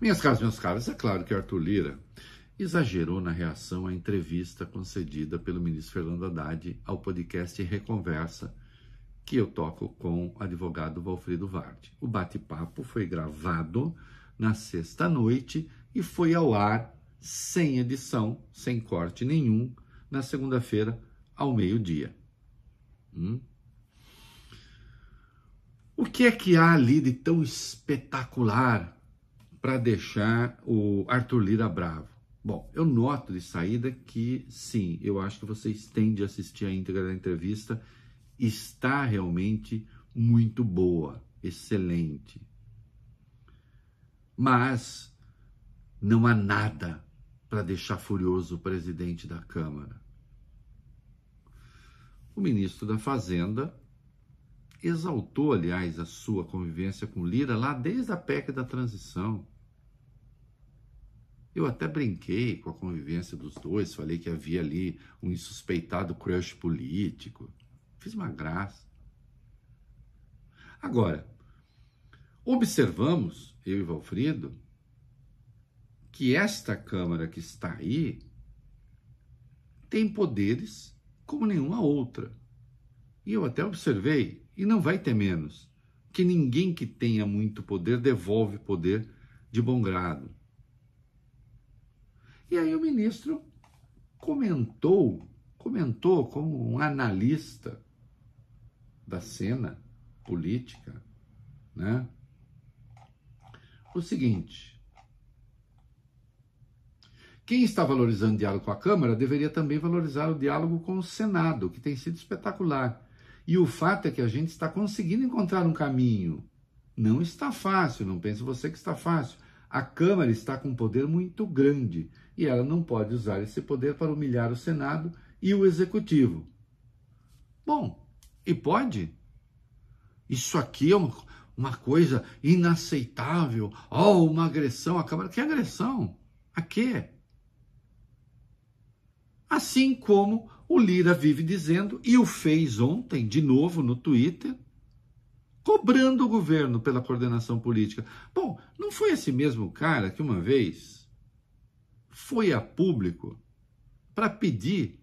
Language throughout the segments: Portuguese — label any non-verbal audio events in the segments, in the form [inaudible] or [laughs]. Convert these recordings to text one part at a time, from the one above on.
Minhas caras, meus caras, é claro que Arthur Lira exagerou na reação à entrevista concedida pelo ministro Fernando Haddad ao podcast Reconversa, que eu toco com o advogado Valfrido Vardi. O bate-papo foi gravado na sexta-noite e foi ao ar sem edição, sem corte nenhum, na segunda-feira, ao meio-dia. Hum? O que é que há ali de tão espetacular para deixar o Arthur Lira bravo? Bom, eu noto de saída que sim, eu acho que vocês têm de assistir a íntegra da entrevista. Está realmente muito boa, excelente. Mas não há nada para deixar furioso o presidente da Câmara. O ministro da Fazenda exaltou, aliás, a sua convivência com Lira lá desde a PEC da transição. Eu até brinquei com a convivência dos dois, falei que havia ali um insuspeitado crush político. Fiz uma graça. Agora, observamos, eu e Valfrido, que esta Câmara que está aí tem poderes como nenhuma outra. E eu até observei e não vai ter menos, que ninguém que tenha muito poder devolve poder de bom grado. E aí o ministro comentou, comentou como um analista da cena política, né? O seguinte, quem está valorizando o diálogo com a Câmara deveria também valorizar o diálogo com o Senado, que tem sido espetacular. E o fato é que a gente está conseguindo encontrar um caminho. Não está fácil, não pense você que está fácil. A Câmara está com um poder muito grande e ela não pode usar esse poder para humilhar o Senado e o Executivo. Bom, e pode? Isso aqui é uma, uma coisa inaceitável. Oh, uma agressão à Câmara. Que agressão? A quê? Assim como o Lira vive dizendo, e o fez ontem, de novo no Twitter, cobrando o governo pela coordenação política. Bom, não foi esse mesmo cara que uma vez foi a público para pedir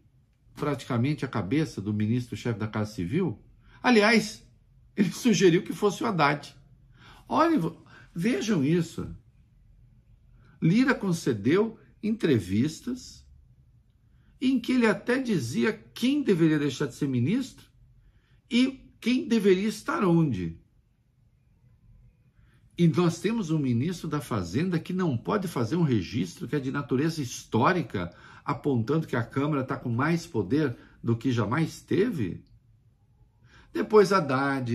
praticamente a cabeça do ministro-chefe da Casa Civil? Aliás, ele [laughs] sugeriu que fosse o Haddad. Olhem, vejam isso. Lira concedeu entrevistas em que ele até dizia quem deveria deixar de ser ministro e quem deveria estar onde. E nós temos um ministro da Fazenda que não pode fazer um registro que é de natureza histórica, apontando que a Câmara está com mais poder do que jamais teve. Depois Haddad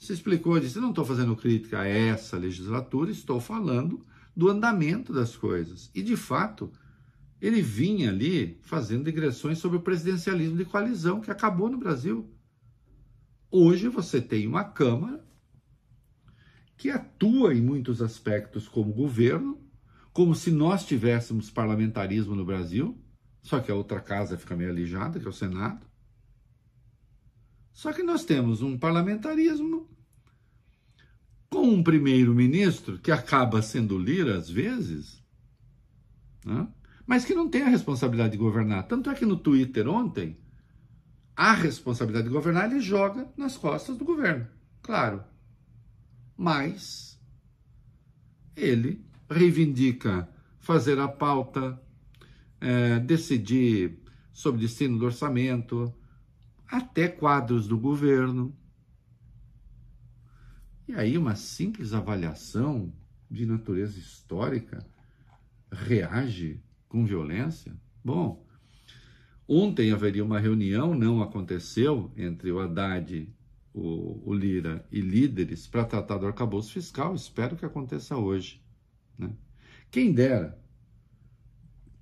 se explicou, disse: não estou fazendo crítica a essa legislatura, estou falando do andamento das coisas. E de fato, ele vinha ali fazendo digressões sobre o presidencialismo de coalizão que acabou no Brasil. Hoje você tem uma Câmara que atua em muitos aspectos como governo, como se nós tivéssemos parlamentarismo no Brasil, só que a outra casa fica meio alijada, que é o Senado. Só que nós temos um parlamentarismo com um primeiro-ministro que acaba sendo Lira às vezes, né? mas que não tem a responsabilidade de governar. Tanto é que no Twitter ontem, a responsabilidade de governar ele joga nas costas do governo, claro. Mas ele reivindica fazer a pauta, é, decidir sobre destino do orçamento, até quadros do governo. E aí, uma simples avaliação de natureza histórica reage com violência? Bom, ontem haveria uma reunião, não aconteceu, entre o Haddad, o, o Lira e líderes para tratar do arcabouço fiscal. Espero que aconteça hoje. Né? Quem dera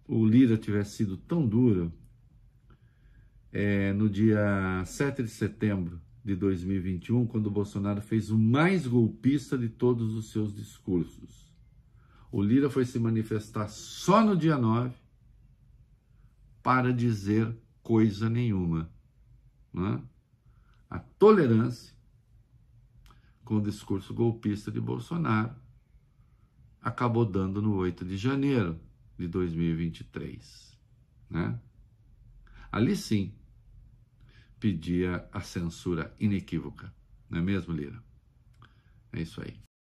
o Lira tivesse sido tão duro é, no dia 7 de setembro de 2021, quando o Bolsonaro fez o mais golpista de todos os seus discursos. O Lira foi se manifestar só no dia 9 para dizer coisa nenhuma. Né? A tolerância com o discurso golpista de Bolsonaro acabou dando no 8 de janeiro de 2023. Né? Ali sim pedia a censura inequívoca. Não é mesmo, Lira? É isso aí.